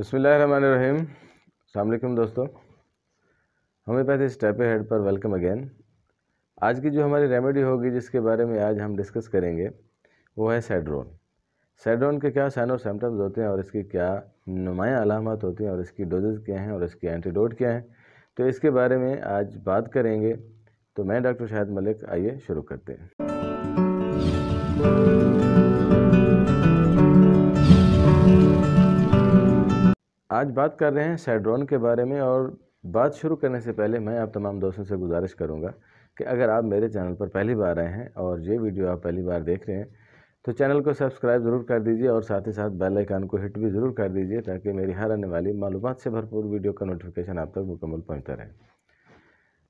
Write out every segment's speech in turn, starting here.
बसमीम अलकुम दोस्तों होम्योपैथी स्टेप हेड पर वेलकम अगेन आज की जो हमारी रेमेडी होगी जिसके बारे में आज हम डिस्कस करेंगे वो है सेड्रोन सेड्रोन के क्या साइन और सिम्टम्स होते हैं और इसकी क्या नुमाया अलामत होती हैं और इसकी डोजेज क्या हैं और इसकी एंटीडोट क्या हैं तो इसके बारे में आज बात करेंगे तो मैं डॉक्टर शाहिद मलिक आइए शुरू करते हैं आज बात कर रहे हैं सैड्रोन के बारे में और बात शुरू करने से पहले मैं आप तमाम दोस्तों से गुजारिश करूँगा कि अगर आप मेरे चैनल पर पहली बार आए हैं और ये वीडियो आप पहली बार देख रहे हैं तो चैनल को सब्सक्राइब ज़रूर कर दीजिए और साथ ही साथ बेल आइकन को हिट भी ज़रूर कर दीजिए ताकि मेरी हर आने वाली मालूम से भरपूर वीडियो का नोटिफिकेशन आप तक मुकम्मल पहुँचता रहे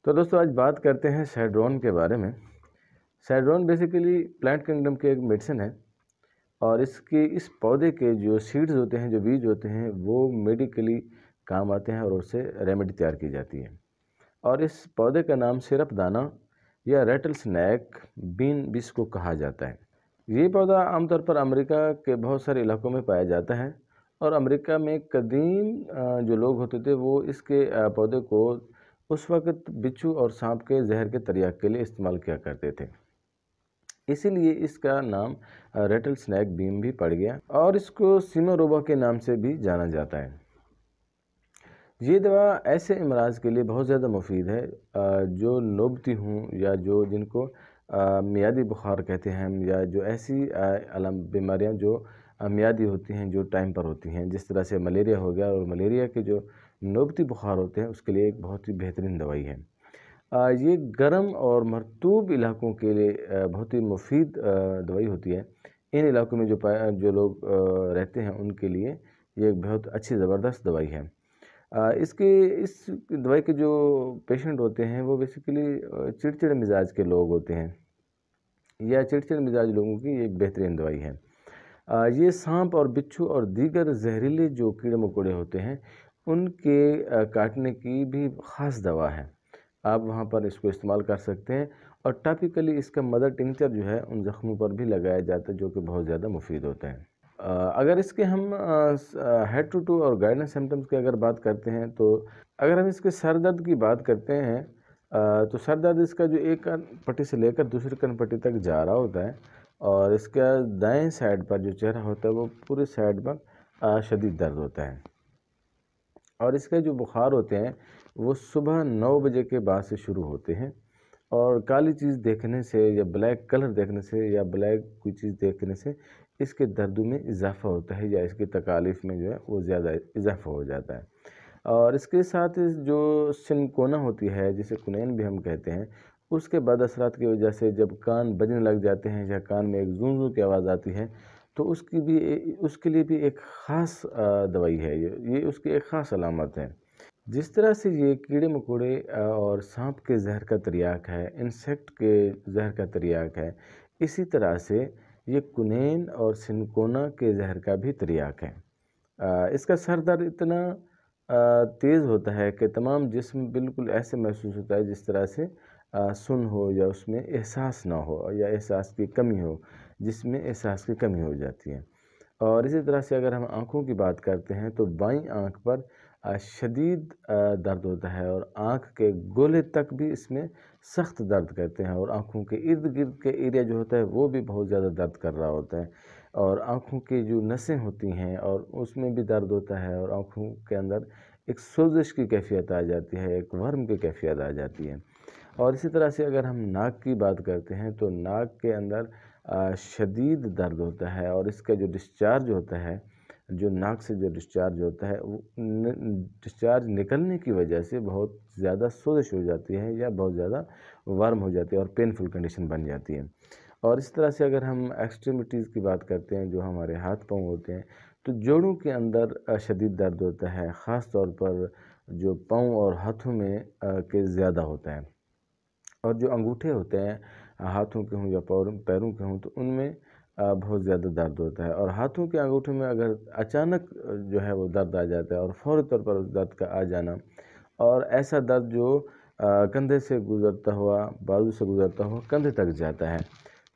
तो दोस्तों आज बात करते हैं सैड्रोन के बारे में सैड्रोन बेसिकली प्लांट किंगडम की एक मेडिसिन है और इसके इस पौधे के जो सीड्स होते हैं जो बीज होते हैं वो मेडिकली काम आते हैं और उससे रेमेडी तैयार की जाती है और इस पौधे का नाम सिरप दाना या रेटल स्नैक बीन बीस को कहा जाता है ये पौधा आमतौर पर अमेरिका के बहुत सारे इलाकों में पाया जाता है और अमेरिका में कदीम जो लोग होते थे वो इसके पौधे को उस वक़्त बिच्छू और सांप के जहर के तरिया के लिए इस्तेमाल किया करते थे इसीलिए इसका नाम रेटल स्नैक बीम भी पड़ गया और इसको सिमोरोबा के नाम से भी जाना जाता है ये दवा ऐसे अमराज के लिए बहुत ज़्यादा मुफीद है जो नोबती हूँ या जो जिनको मियादी बुखार कहते हैं या जो ऐसी बीमारियाँ जो मियादी होती हैं जो टाइम पर होती हैं जिस तरह से मलेरिया हो गया और मलेरिया के जो नोबती बुखार होते हैं उसके लिए एक बहुत ही बेहतरीन दवाई है ये गर्म और मरतूब इलाकों के लिए बहुत ही मुफीद दवाई होती है इन इलाकों में जो जो लोग रहते हैं उनके लिए ये बहुत अच्छी ज़बरदस्त दवाई है इसके इस दवाई के जो पेशेंट होते हैं वो बेसिकली चिड़चिड़ मिजाज के लोग होते हैं या चिड़चिड़ मिजाज लोगों की एक बेहतरीन दवाई है ये सांप और बिच्छू और दीगर जहरीले जो कीड़े मकोड़े होते हैं उनके काटने की भी ख़ास दवा है आप वहाँ पर इसको इस्तेमाल कर सकते हैं और टॉपिकली इसका मदर टिंचर जो है उन ज़ख्मों पर भी लगाया जाता है जो कि बहुत ज़्यादा मुफीद होते हैं अगर इसके हम हेड टू टू और गाइडेंस सिम्टम्स की अगर बात करते हैं तो अगर हम इसके सर दर्द की बात करते हैं तो सर दर्द इसका जो एक कन पट्टी से लेकर दूसरे कन पट्टी तक जा रहा होता है और इसका दाएं साइड पर जो चेहरा होता है वो पूरे साइड पर शदीद दर्द होता है और इसके जो बुखार होते हैं वो सुबह नौ बजे के बाद से शुरू होते हैं और काली चीज़ देखने से या ब्लैक कलर देखने से या ब्लैक कोई चीज़ देखने से इसके दर्द में इजाफ़ा होता है या इसकी तकालीफ़ में जो है वो ज़्यादा इजाफ़ा हो जाता है और इसके साथ जो सिनकोना होती है जिसे कुनैन भी हम कहते हैं उसके बाद असरात की वजह से जब कान बजने लग जाते हैं या कान में एक जूझू की आवाज़ आती है तो उसकी भी उसके लिए भी एक ख़ास दवाई है ये ये उसकी एक ख़ास अलामत है जिस तरह से ये कीड़े मकोड़े और सांप के जहर का तरियाक है इंसेक्ट के जहर का तरियाक है इसी तरह से ये कुनेन और सिनकोना के जहर का भी तरियाक है इसका सर दर्द इतना तेज़ होता है कि तमाम जिसम बिल्कुल ऐसे महसूस होता है जिस तरह से सुन हो या उसमें एहसास ना हो या एहसास की कमी हो जिसमें एहसास की कमी हो जाती है और इसी तरह से अगर हम आँखों की बात करते हैं तो बाई आँख पर शदीद दर्द होता है और आँख के गोले तक भी इसमें सख्त दर्द करते हैं और आँखों के इर्द गिर्द के एरिया जो होता है वो भी बहुत ज़्यादा दर्द कर रहा होता है और आँखों की जो नसें होती हैं और उसमें भी दर्द होता है और आँखों के अंदर एक सोजिश की कैफियत आ जाती है एक वर्म की कैफियत आ जाती है और इसी तरह से अगर हम नाक की बात करते हैं तो नाक के अंदर शदीद दर्द होता है और इसका जो डिस्चार्ज होता है जो नाक से जो डिस्चार्ज होता है वो डिस्चार्ज निकलने की वजह से बहुत ज़्यादा सोजिश हो जाती है या बहुत ज़्यादा वार्म हो जाती है और पेनफुल कंडीशन बन जाती है और इस तरह से अगर हम एक्सट्रीमिटीज़ की बात करते हैं जो हमारे हाथ पाँव होते हैं तो जोड़ों के अंदर शदीद दर्द होता है ख़ास तौर पर जो पाँव और हाथों में के ज़्यादा होता है और जो अंगूठे होते हैं हाथों के हों या पैरों पैरों के हों तो उनमें बहुत ज़्यादा दर्द होता है और हाथों के अंगूठे में अगर अचानक जो है वो दर्द आ जाता है और फौरी तौर पर उस दर्द का आ जाना और ऐसा दर्द जो कंधे से गुज़रता हुआ बाजू से गुज़रता हुआ कंधे तक जाता है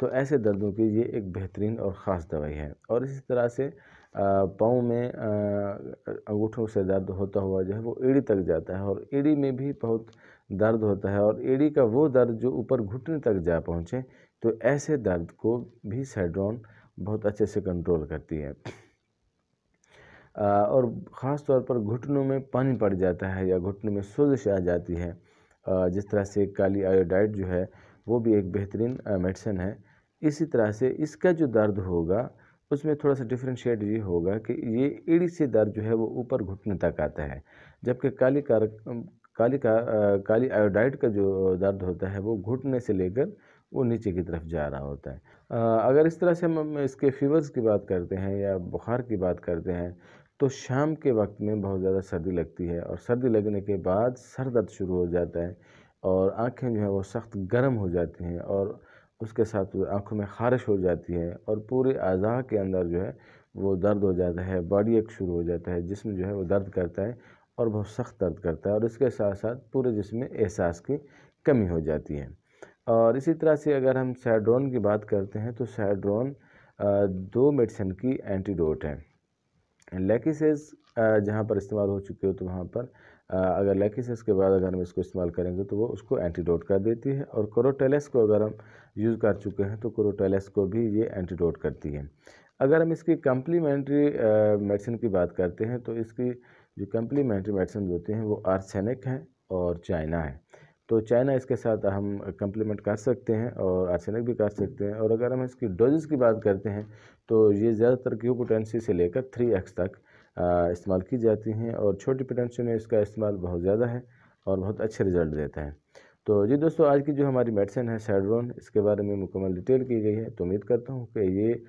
तो ऐसे दर्दों के लिए एक बेहतरीन और ख़ास दवाई है और इसी तरह से पाँव में अंगूठों से दर्द होता हुआ जो है वो एड़ी तक जाता है और एड़ी में भी बहुत दर्द होता है और एड़ी का वो दर्द जो ऊपर घुटने तक जा पहुँचे तो ऐसे दर्द को भी सैड्रॉन बहुत अच्छे से कंट्रोल करती है और ख़ास तौर पर घुटनों में पानी पड़ जाता है या घुटने में सोजिश आ जाती है जिस तरह से काली आयोडाइड जो है वो भी एक बेहतरीन मेडिसिन है इसी तरह से इसका जो दर्द होगा उसमें थोड़ा सा डिफ्रेंशिएट ये होगा कि ये एड़ी से दर्द जो है वो ऊपर घुटने तक आता है जबकि काली कार काली का काली आयोडाइड का जो दर्द होता है वो घुटने से लेकर वो नीचे की तरफ जा रहा होता है आ, अगर इस तरह से हम इसके फीवर्स की बात करते हैं या बुखार की बात करते हैं तो शाम के वक्त में बहुत ज़्यादा सर्दी लगती है और सर्दी लगने के बाद सर दर्द शुरू हो जाता है और आँखें जो है वो सख्त गर्म हो जाती हैं और उसके साथ आँखों में ख़ारिश हो जाती है और पूरे अज़ा के अंदर जो है वो दर्द हो जाता है बॉडी एक शुरू हो जाता है जिसम जो है वो दर्द करता है और बहुत सख्त दर्द करता है और इसके साथ साथ पूरे जिसम में एहसास की कमी हो जाती है और इसी तरह से अगर हम सैड्रोन की बात करते हैं तो सैड्रोन दो मेडिसिन की एंटीडोट है लेकिस जहाँ पर इस्तेमाल हो चुके हो तो वहाँ पर अगर लैकिसिस के बाद अगर हम इसको इस्तेमाल करेंगे तो वो उसको एंटीडोट कर देती है और क्रोटेलेस को अगर हम यूज़ कर चुके हैं तो क्रोटेलेस को भी ये एंटीडोट करती है अगर हम इसकी कम्प्लीमेंट्री मेडिसिन की बात करते हैं तो इसकी जो कम्प्लीमेंट्री मेडिसिन होती हैं वो आर्सेनिक हैं और चाइना है तो चाइना इसके साथ हम कम्प्लीमेंट कर सकते हैं और आर्सेनिक भी कर सकते हैं और अगर हम इसकी डोजेस की बात करते हैं तो ये ज़्यादातर क्यूपोटेंसी से लेकर थ्री एक्स तक इस्तेमाल की जाती हैं और छोटी प्रेगनेंसी में इसका इस्तेमाल बहुत ज़्यादा है और बहुत अच्छे रिज़ल्ट देता है तो जी दोस्तों आज की जो हमारी मेडिसिन है सैड्रोन इसके बारे में मुकम्मल डिटेल की गई है तो उम्मीद करता हूँ कि ये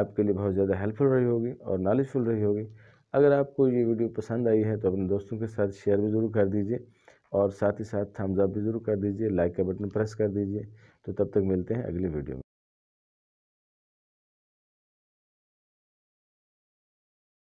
आपके लिए बहुत ज़्यादा हेल्पफुल रही होगी और नॉलेजफुल रही होगी अगर आपको ये वीडियो पसंद आई है तो अपने दोस्तों के साथ शेयर भी ज़रूर कर दीजिए और साथ ही साथ थम्सअप भी ज़रूर कर दीजिए लाइक का बटन प्रेस कर दीजिए तो तब तक मिलते हैं अगली वीडियो में